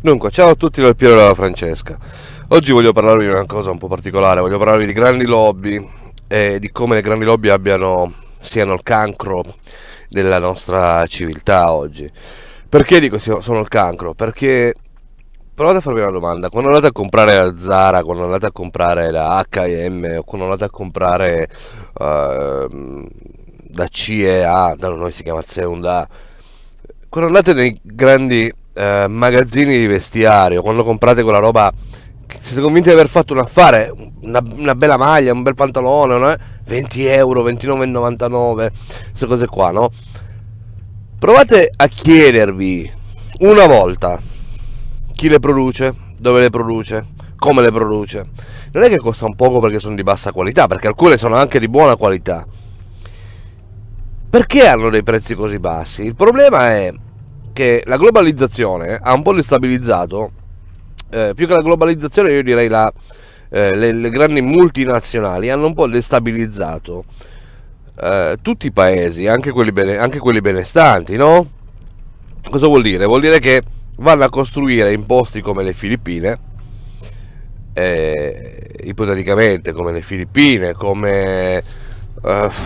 Dunque, ciao a tutti dal Piero della Francesca. Oggi voglio parlarvi di una cosa un po' particolare, voglio parlarvi di grandi lobby e di come le grandi lobby abbiano, siano il cancro della nostra civiltà oggi. Perché dico sono il cancro? Perché provate a farvi una domanda, quando andate a comprare la Zara, quando andate a comprare la H&M o quando andate a comprare uh, ehm, da CEA, da noi si chiama Zeunda, quando andate nei grandi eh, magazzini di vestiario, quando comprate quella roba siete convinti di aver fatto un affare, una, una bella maglia, un bel pantalone, no? 20 eh? euro, 29,99, queste cose qua, no? Provate a chiedervi una volta chi le produce, dove le produce, come le produce. Non è che costa un poco perché sono di bassa qualità, perché alcune sono anche di buona qualità. Perché hanno dei prezzi così bassi? Il problema è che la globalizzazione ha un po' destabilizzato, eh, più che la globalizzazione io direi la, eh, le, le, grandi multinazionali hanno un po' destabilizzato eh, tutti i paesi, anche quelli, bene, anche quelli benestanti, no? Cosa vuol dire? Vuol dire che vanno a costruire in posti come le Filippine, eh, ipoteticamente come le Filippine, come eh,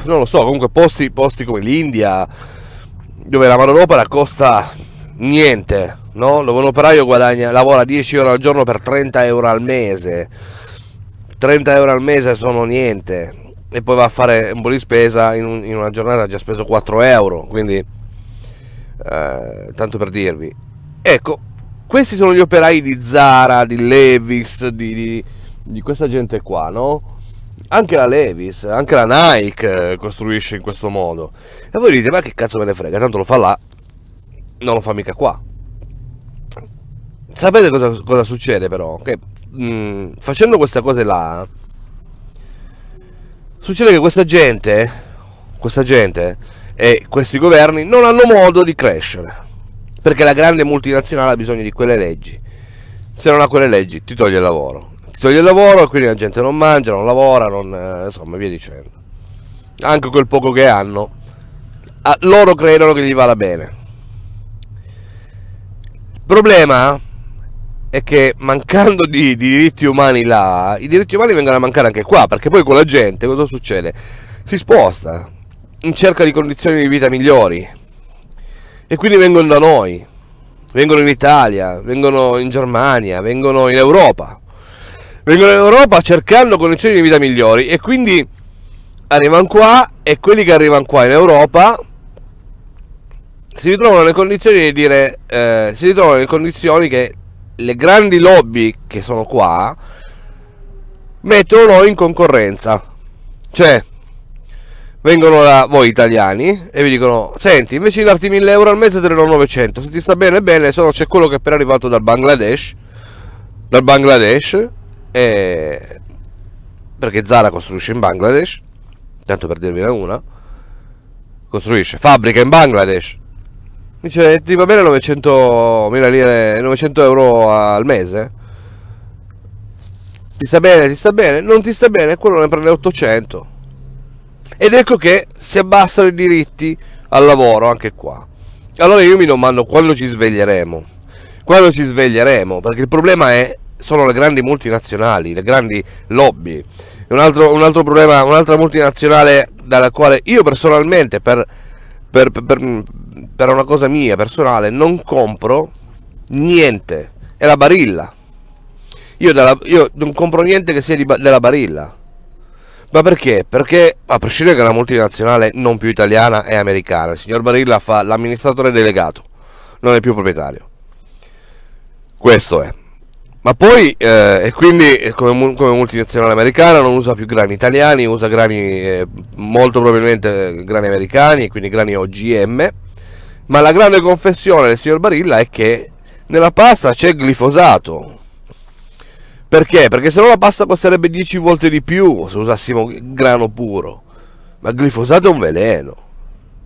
non lo so, comunque posti, posti come l'India, dove la mano d'opera costa niente, no? Dove un operaio guadagna, lavora 10 ore al giorno per 30 euro al mese. 30 euro al mese sono niente. E poi va a fare un po' di spesa, in, un, in una giornata ha già speso 4 euro, quindi eh, tanto per dirvi. Ecco, questi sono gli operai di Zara, di Levis, di, di, di questa gente qua, no? anche la Levis, anche la Nike eh, costruisce in questo modo. E voi dite, ma che cazzo me ne frega, tanto lo fa là, non lo fa mica qua. Sapete cosa, cosa succede però? Che mh, mm, facendo questa cosa là, succede che questa gente, questa gente e questi governi non hanno modo di crescere. Perché la grande multinazionale ha bisogno di quelle leggi. Se non ha quelle leggi ti toglie il lavoro toglie il lavoro, quindi la gente non mangia, non lavora, non, eh, insomma via dicendo. Anche quel poco che hanno, a, loro credono che gli vada bene. Il problema è che mancando di, di, diritti umani là, i diritti umani vengono a mancare anche qua, perché poi con la gente cosa succede? Si sposta in cerca di condizioni di vita migliori e quindi vengono da noi, vengono in Italia, vengono in Germania, vengono in Europa vengono in Europa cercando condizioni di vita migliori e quindi arrivano qua e quelli che arrivano qua in Europa si ritrovano nelle condizioni di dire eh, si ritrovano in condizioni che le grandi lobby che sono qua mettono noi in concorrenza cioè vengono da voi italiani e vi dicono senti invece di darti 1000 euro al mese te ne do 900 se ti sta bene bene se no c'è quello che è appena arrivato dal Bangladesh dal Bangladesh e... Perché Zara costruisce in Bangladesh, tanto per dirvi una, costruisce fabbrica in Bangladesh. Mi dice, ti va bene 900 lire, 900 euro al mese? Ti sta bene, ti sta bene? Non ti sta bene, quello ne prende 800. Ed ecco che si abbassano i diritti al lavoro anche qua. Allora io mi domando quando ci sveglieremo. Quando ci sveglieremo, perché il problema è sono le grandi multinazionali, le grandi lobby. Un altro, un altro problema, un'altra multinazionale dalla quale io personalmente, per, per, per, per una cosa mia personale, non compro niente, è la Barilla. Io, dalla, io, non compro niente che sia di, della Barilla. Ma perché? Perché a prescindere che la multinazionale non più italiana è americana, il signor Barilla fa l'amministratore delegato, non è più proprietario. Questo è. Ma poi, eh, e quindi eh, come, come, multinazionale americana non usa più grani italiani, usa grani eh, molto probabilmente eh, grani americani, quindi grani OGM. Ma la grande confessione del signor Barilla è che nella pasta c'è glifosato. Perché? Perché se no la pasta costerebbe 10 volte di più se usassimo grano puro. Ma il glifosato è un veleno.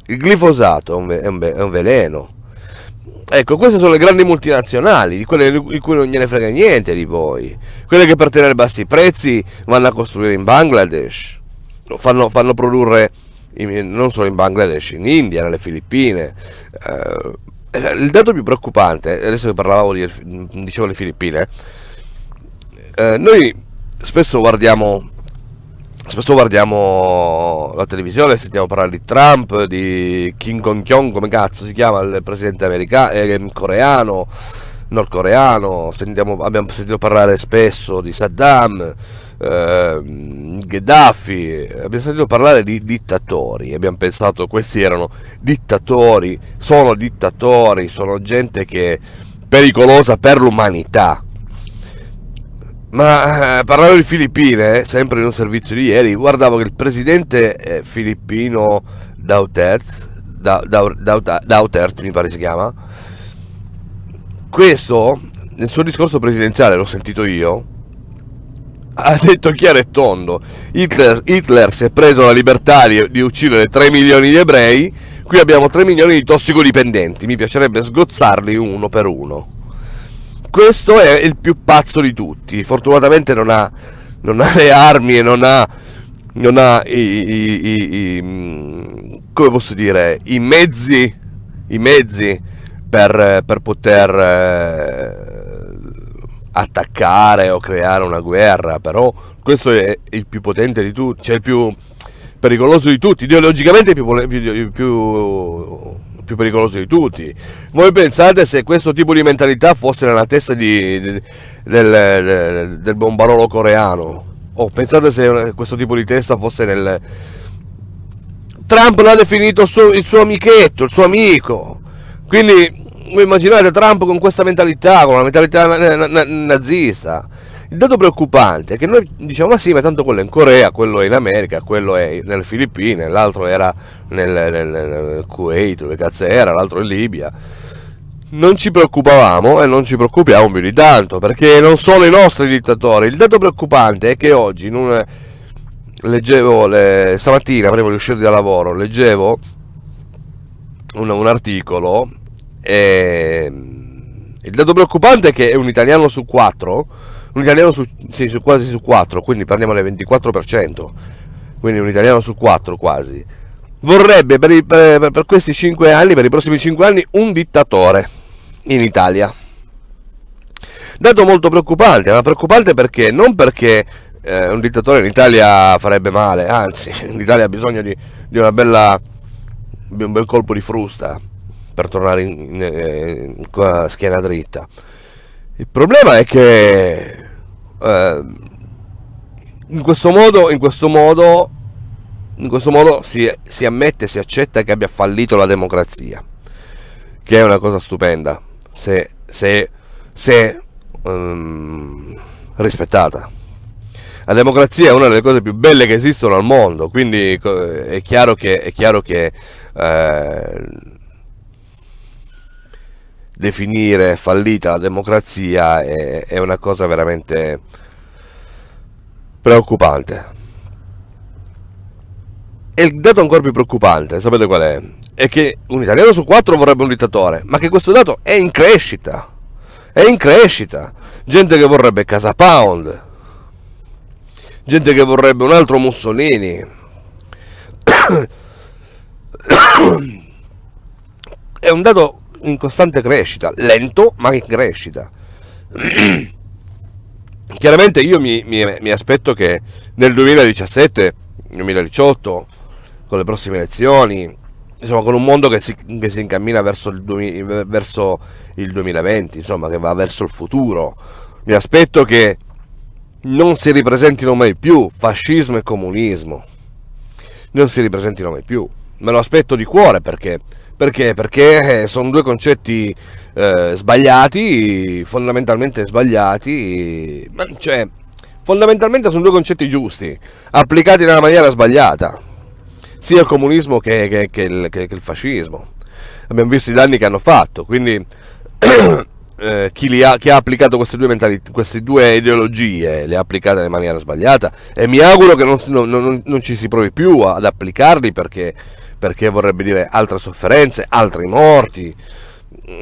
Il glifosato è un veleno Ecco, queste sono le grandi multinazionali, di quelle di cui non gliene frega niente di voi. Quelle che per tenere bassi i prezzi vanno a costruire in Bangladesh, fanno, fanno produrre in, non solo in Bangladesh, in India, nelle Filippine. Eh, eh, il dato più preoccupante, adesso che parlavo di, dicevo le Filippine, eh, noi spesso guardiamo Spesso guardiamo la televisione, sentiamo parlare di Trump, di Kim jong un come cazzo si chiama il presidente americano, eh, coreano, nordcoreano, sentiamo, abbiamo sentito parlare spesso di Saddam, eh, Gheddafi, abbiamo sentito parlare di dittatori, abbiamo pensato questi erano dittatori, sono dittatori, sono gente che è pericolosa per l'umanità ma eh, parlando di Filippine, sempre in un servizio di ieri, guardavo che il presidente filippino Dautert, Dautert mi pare si chiama, questo nel suo discorso presidenziale, l'ho sentito io, ha detto chiaro e tondo, Hitler, Hitler si è preso la libertà di uccidere 3 milioni di ebrei, qui abbiamo 3 milioni di tossicodipendenti, mi piacerebbe sgozzarli uno per uno questo è il più pazzo di tutti. Fortunatamente non ha, non ha le armi e non ha, non ha i, i, i, mm, come posso dire, i mezzi, i mezzi per, per poter eh, attaccare o creare una guerra. Però questo è il più potente di tutti, cioè il più pericoloso di tutti, ideologicamente più, più, più più pericoloso di tutti. Voi pensate se questo tipo di mentalità fosse nella testa di, di, del, del, bombarolo coreano? O pensate se questo tipo di testa fosse nel... Trump l'ha definito suo, il suo amichetto, il suo amico. Quindi voi immaginate Trump con questa mentalità, con la mentalità nazista dato preoccupante è che noi diciamo ma sì ma tanto quello è in Corea, quello è in America, quello è nelle Filippine, l'altro era nel, nel, nel Kuwait dove cazzo era, l'altro in Libia non ci preoccupavamo e non ci preoccupiamo più di tanto perché non sono i nostri dittatori il dato preoccupante è che oggi un... leggevo le... stamattina prima di uscire da lavoro leggevo un, un articolo e il dato preoccupante è che un italiano su quattro un italiano su, sì, su quasi su 4, quindi parliamo del 24%, quindi un italiano su 4 quasi, vorrebbe per, i, per, per questi 5 anni, per i prossimi 5 anni, un dittatore in Italia. Dato molto preoccupante, ma preoccupante perché? Non perché eh, un dittatore in Italia farebbe male, anzi, l'Italia ha bisogno di, di, bella, di un bel colpo di frusta per tornare in, in, in, eh, in schiena dritta il problema è che eh, in questo modo, in questo modo, in questo modo si, si ammette, si accetta che abbia fallito la democrazia, che è una cosa stupenda, se, se, se um, rispettata. La democrazia è una delle cose più belle che esistono al mondo, quindi è chiaro che, è chiaro che eh, definire fallita la democrazia è, è una cosa veramente preoccupante. E il dato ancora più preoccupante, sapete qual è? È che un italiano su quattro vorrebbe un dittatore, ma che questo dato è in crescita. È in crescita. Gente che vorrebbe Casa Pound, gente che vorrebbe un altro Mussolini. è un dato in costante crescita, lento ma in crescita. Chiaramente io mi, mi, mi aspetto che nel 2017, 2018, con le prossime elezioni, insomma con un mondo che si, che si incammina verso il, verso il 2020, insomma che va verso il futuro, mi aspetto che non si ripresentino mai più fascismo e comunismo. Non si ripresentino mai più. Me lo aspetto di cuore perché perché? Perché eh, sono due concetti eh, sbagliati, fondamentalmente sbagliati, cioè fondamentalmente sono due concetti giusti, applicati nella maniera sbagliata, sia il comunismo che, che, che, il, che il, fascismo. Abbiamo visto i danni che hanno fatto, quindi eh, chi, ha, chi, ha, applicato queste due, mentalit- queste due ideologie le ha applicate in maniera sbagliata e mi auguro che non, non, non, non ci si provi più ad applicarli perché perché vorrebbe dire altre sofferenze, altri morti.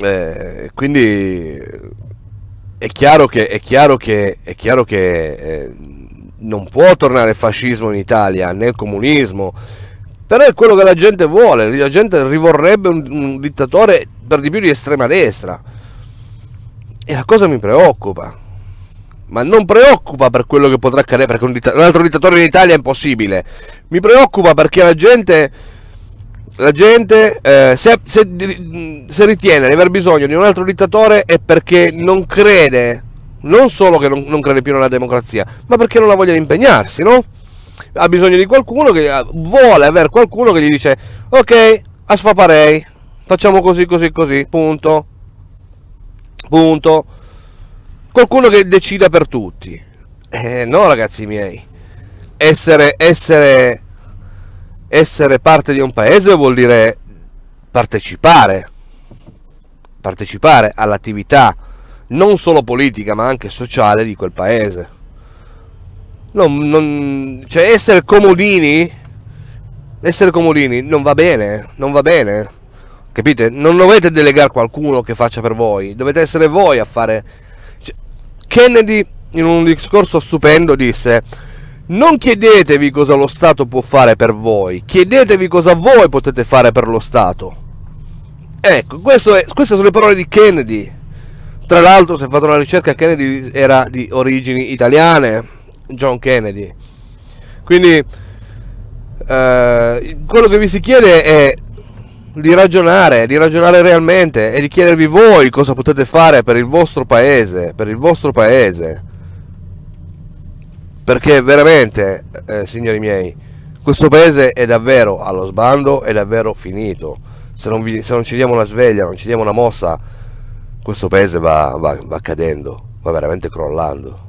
Eh, quindi è chiaro che, è chiaro che, è chiaro che eh, non può tornare il fascismo in Italia né il comunismo, però è quello che la gente vuole, la gente rivorrebbe un, un dittatore per di più di estrema destra. E la cosa mi preoccupa ma non preoccupa per quello che potrà accadere, perché un, ditt- un, altro dittatore in Italia è impossibile. Mi preoccupa perché la gente la gente eh, se, se, se, ritiene di aver bisogno di un altro dittatore è perché non crede, non solo che non, non crede più nella democrazia, ma perché non la voglia di impegnarsi, no? Ha bisogno di qualcuno che eh, vuole avere qualcuno che gli dice ok, asfaparei, facciamo così, così, così, punto, punto. Qualcuno che decida per tutti. Eh, no ragazzi miei, essere, essere essere parte di un paese vuol dire partecipare, partecipare all'attività non solo politica ma anche sociale di quel paese. Non, non, cioè essere comodini, essere comodini non va bene, non va bene. Capite? Non dovete delegare qualcuno che faccia per voi, dovete essere voi a fare... Cioè, Kennedy in un discorso stupendo disse non chiedetevi cosa lo Stato può fare per voi, chiedetevi cosa voi potete fare per lo Stato. Ecco, è, queste sono le parole di Kennedy. Tra l'altro, se fate una ricerca, Kennedy era di origini italiane, John Kennedy. Quindi, eh, quello che vi si chiede è di ragionare, di ragionare realmente e di chiedervi voi cosa potete fare per il vostro paese, per il vostro paese perché veramente, eh, signori miei, questo paese è davvero allo sbando, è davvero finito. Se non, vi, se non ci diamo una sveglia, non ci diamo una mossa, questo paese va, va, va cadendo, va veramente crollando.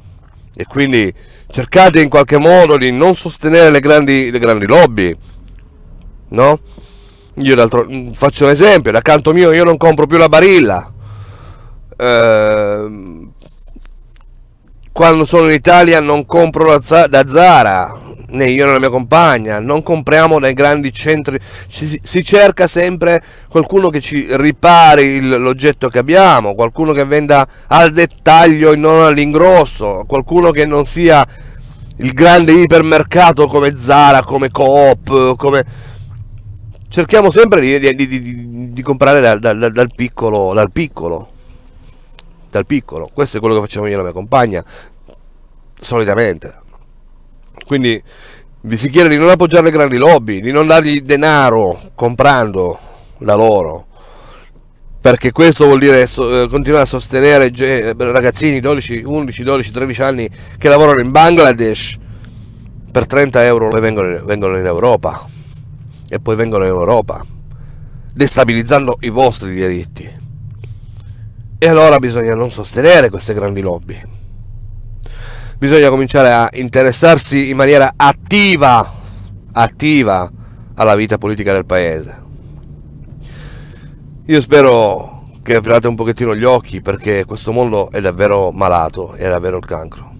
E quindi cercate in qualche modo di non sostenere le grandi, le grandi lobby, no? Io d'altro mm, faccio un esempio, da canto mio io non compro più la barilla. Eh, quando sono in Italia non compro da Zara, né io né la mia compagna, non compriamo dai grandi centri, ci, si cerca sempre qualcuno che ci ripari l'oggetto che abbiamo, qualcuno che venda al dettaglio e non all'ingrosso, qualcuno che non sia il grande ipermercato come Zara, come Coop, come... cerchiamo sempre di, di, di, di comprare dal, dal, dal, piccolo, dal piccolo dal piccolo. Questo è quello che facciamo io e la mia compagna, solitamente. Quindi vi si chiede di non appoggiare le grandi lobby, di non dargli denaro comprando la loro, perché questo vuol dire eh, continuare a sostenere eh, ragazzini 12, 11, 12, 13 anni che lavorano in Bangladesh per 30 euro poi vengono, vengono in Europa e poi vengono in Europa destabilizzando i vostri diritti e allora bisogna non sostenere queste grandi lobby. Bisogna cominciare a interessarsi in maniera attiva, attiva alla vita politica del paese. Io spero che aprirate un pochettino gli occhi perché questo mondo è davvero malato, è davvero il cancro.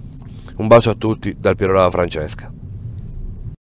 Un bacio a tutti dal Piero Francesca.